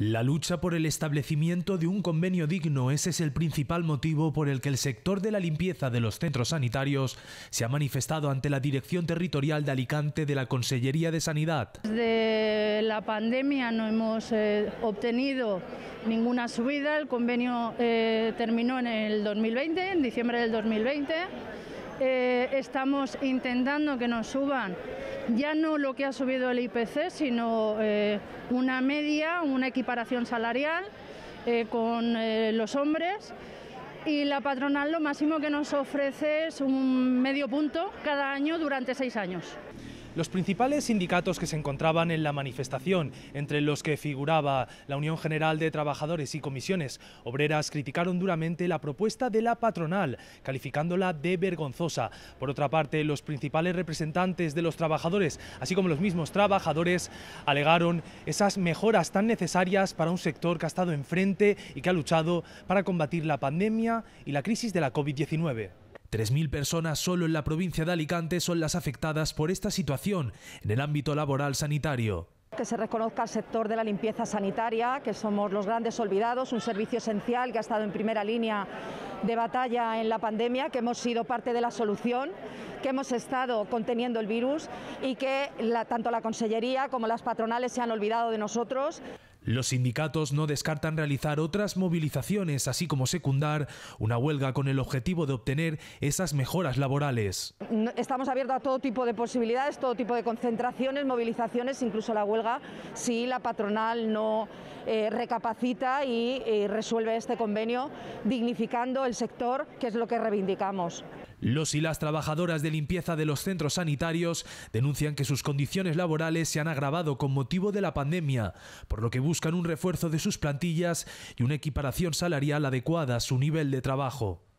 La lucha por el establecimiento de un convenio digno, ese es el principal motivo por el que el sector de la limpieza de los centros sanitarios se ha manifestado ante la Dirección Territorial de Alicante de la Consellería de Sanidad. Desde la pandemia no hemos eh, obtenido ninguna subida, el convenio eh, terminó en el 2020, en diciembre del 2020. Eh, estamos intentando que nos suban ya no lo que ha subido el IPC, sino eh, una media, una equiparación salarial eh, con los hombres. Y la patronal lo máximo que nos ofrece es un medio punto cada año durante seis años. Los principales sindicatos que se encontraban en la manifestación, entre los que figuraba la Unión General de Trabajadores y Comisiones Obreras, criticaron duramente la propuesta de la patronal, calificándola de vergonzosa. Por otra parte, los principales representantes de los trabajadores, así como los mismos trabajadores, alegaron esas mejoras tan necesarias para un sector que ha estado enfrente y que ha luchado para combatir la pandemia y la crisis de la COVID-19. 3.000 personas solo en la provincia de Alicante son las afectadas por esta situación en el ámbito laboral sanitario que se reconozca el sector de la limpieza sanitaria, que somos los grandes olvidados, un servicio esencial que ha estado en primera línea de batalla en la pandemia, que hemos sido parte de la solución, que hemos estado conteniendo el virus y que tanto la Consellería como las patronales se han olvidado de nosotros. Los sindicatos no descartan realizar otras movilizaciones, así como secundar una huelga con el objetivo de obtener esas mejoras laborales. Estamos abiertos a todo tipo de posibilidades, todo tipo de concentraciones, movilizaciones, incluso la huelga, si la patronal no eh, recapacita y eh, resuelve este convenio dignificando el sector, que es lo que reivindicamos. Los y las trabajadoras de limpieza de los centros sanitarios denuncian que sus condiciones laborales se han agravado con motivo de la pandemia, por lo que buscan un refuerzo de sus plantillas y una equiparación salarial adecuada a su nivel de trabajo.